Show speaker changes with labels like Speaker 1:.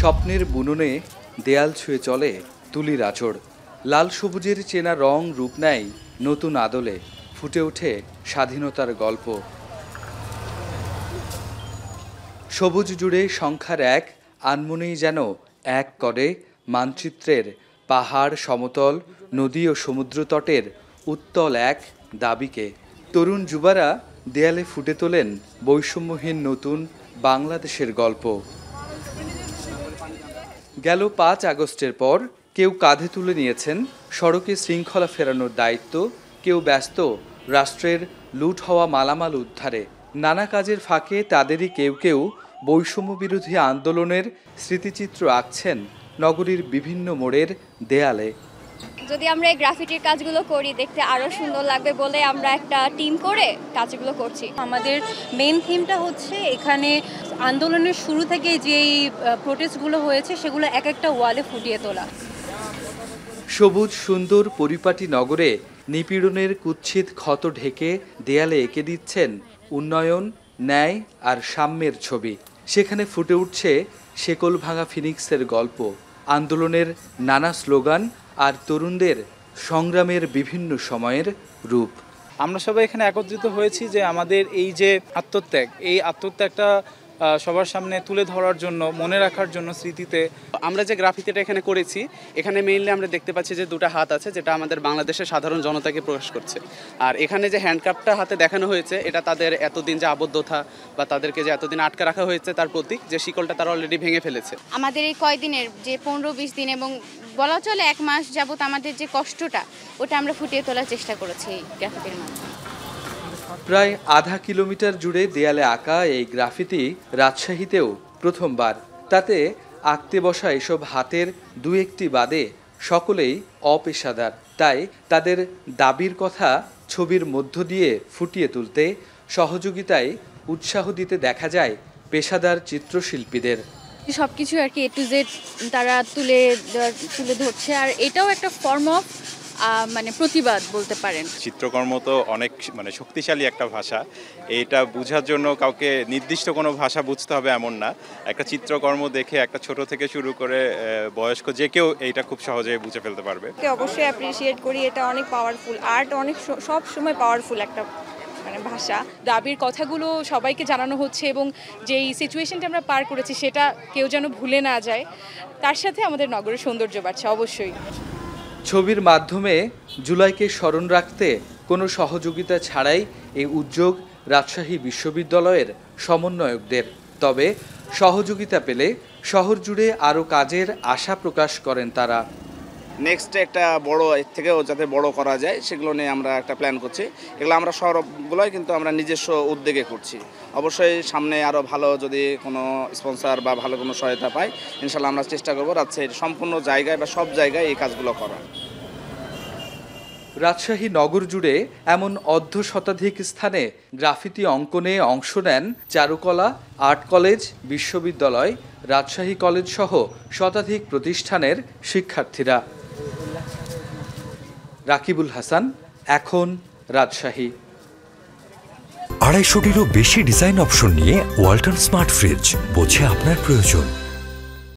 Speaker 1: স্বপ্নের বুননে দেয়াল ছুঁয়ে চলে তুলির আচড় লাল সবুজের চেনা রং রূপ নেয় নতুন আদলে ফুটে ওঠে স্বাধীনতার গল্প সবুজ জুড়ে সংখ্যার এক আনমনেই যেন এক করে মানচিত্রের পাহাড় সমতল নদী ও সমুদ্র তটের উত্তল এক দাবিকে তরুণ যুবারা দেয়ালে ফুটে তোলেন বৈষম্যহীন নতুন বাংলাদেশের গল্প গেল পাঁচ আগস্টের পর কেউ কাঁধে তুলে নিয়েছেন সড়কে শৃঙ্খলা ফেরানোর দায়িত্ব কেউ ব্যস্ত রাষ্ট্রের লুট হওয়া মালামাল উদ্ধারে নানা কাজের ফাঁকে তাদেরই কেউ কেউ বৈষম্য বিরোধী আন্দোলনের স্মৃতিচিত্র আঁকছেন নগরীর বিভিন্ন মোড়ের দেয়ালে যদি আমরা এই গ্রাফিটির কাজগুলো করি দেখতে আরও সুন্দর লাগবে বলে আমরা একটা টিম করে কাজগুলো করছি আমাদের মেন থিমটা হচ্ছে এখানে আন্দোলনের শুরু থেকে যেই প্রোটেস্টগুলো হয়েছে সেগুলো এক একটা ওয়ালে ফুটিয়ে তোলা সবুজ সুন্দর পরিপাটি নগরে নিপীড়নের কুচ্ছিত ক্ষত ঢেকে দেয়ালে এঁকে দিচ্ছেন উন্নয়ন ন্যায় আর সাম্যের ছবি সেখানে ফুটে উঠছে শেকল ভাঙা ফিনিক্সের গল্প আন্দোলনের নানা স্লোগান আর তরুণদের সংগ্রামের বিভিন্ন সময়ের রূপ আমরা সবাই এখানে একত্রিত হয়েছি যে আমাদের এই যে আত্মত্যাগ এই আত্মত্যাগটা সবার সামনে তুলে ধরার জন্য মনে রাখার জন্য স্মৃতিতে আমরা যে গ্রাফিতিটা এখানে করেছি এখানে মেইনলি আমরা দেখতে পাচ্ছি যে দুটা হাত আছে যেটা আমাদের বাংলাদেশের সাধারণ জনতাকে প্রকাশ করছে আর এখানে যে হ্যান্ডক্রাফটটা হাতে দেখানো হয়েছে এটা তাদের এতদিন যে আবদ্ধতা বা তাদেরকে যে এতদিন আটকে রাখা হয়েছে তার প্রতীক যে শিকলটা তারা অলরেডি ভেঙে ফেলেছে আমাদের এই কয়দিনের যে পনেরো বিশ দিন এবং বলা চলে এক মাস যাবত আমাদের যে কষ্টটা ওটা আমরা ফুটিয়ে তোলার চেষ্টা করেছি গ্রাফিতির মাধ্যমে প্রায় আধা কিলোমিটার জুড়ে দেয়ালে আঁকা এই গ্রাফিতি রাজশাহীতেও প্রথমবার তাতে আঁকতে বসা এসব হাতের দু একটি বাদে সকলেই অপেশাদার তাই তাদের দাবির কথা ছবির মধ্য দিয়ে ফুটিয়ে তুলতে সহযোগিতায় উৎসাহ দিতে দেখা যায় পেশাদার চিত্রশিল্পীদের সব কিছু আর কি এ টু জেড তারা তুলে তুলে ধরছে আর এটাও একটা ফর্ম অফ মানে প্রতিবাদ বলতে পারেন চিত্রকর্ম তো অনেক মানে শক্তিশালী একটা ভাষা এটা বোঝার জন্য কাউকে নির্দিষ্ট কোনো ভাষা বুঝতে হবে এমন না একটা চিত্রকর্ম দেখে একটা ছোট থেকে শুরু করে বয়স্ক যে কেউ এইটা খুব সহজে বুঝে ফেলতে পারবে অবশ্যই অ্যাপ্রিসিয়েট করি এটা অনেক পাওয়ারফুল আর্ট অনেক সব সময় পাওয়ারফুল একটা মানে ভাষা দাবির কথাগুলো সবাইকে জানানো হচ্ছে এবং যেই সিচুয়েশনটা আমরা পার করেছি সেটা কেউ যেন ভুলে না যায় তার সাথে আমাদের নগরের সৌন্দর্য বাড়ছে অবশ্যই ছবির মাধ্যমে জুলাইকে স্মরণ রাখতে কোনো সহযোগিতা ছাড়াই এই উদ্যোগ রাজশাহী বিশ্ববিদ্যালয়ের সমন্বয়কদের তবে সহযোগিতা পেলে শহর জুড়ে আরও কাজের আশা প্রকাশ করেন তারা নেক্সট একটা বড় এর থেকেও যাতে বড় করা যায় সেগুলো নিয়ে আমরা একটা প্ল্যান করছি এগুলো আমরা সবগুলোই কিন্তু আমরা নিজস্ব উদ্যোগে করছি অবশ্যই সামনে আরও ভালো যদি কোনো স্পন্সার বা ভালো কোনো সহায়তা পাই ইনশাল্লাহ আমরা চেষ্টা করবো রাজশাহীর সম্পূর্ণ জায়গায় বা সব জায়গায় এই কাজগুলো করার রাজশাহী নগর জুড়ে এমন অর্ধ শতাধিক স্থানে গ্রাফিতি অঙ্কনে অংশ নেন চারুকলা আর্ট কলেজ বিশ্ববিদ্যালয় রাজশাহী কলেজ সহ শতাধিক প্রতিষ্ঠানের শিক্ষার্থীরা রাকিবুল হাসান এখন রাজশাহী আড়াইশোটিরও বেশি ডিজাইন অপশন নিয়ে ওয়াল্টন স্মার্ট ফ্রিজ বোঝে আপনার প্রয়োজন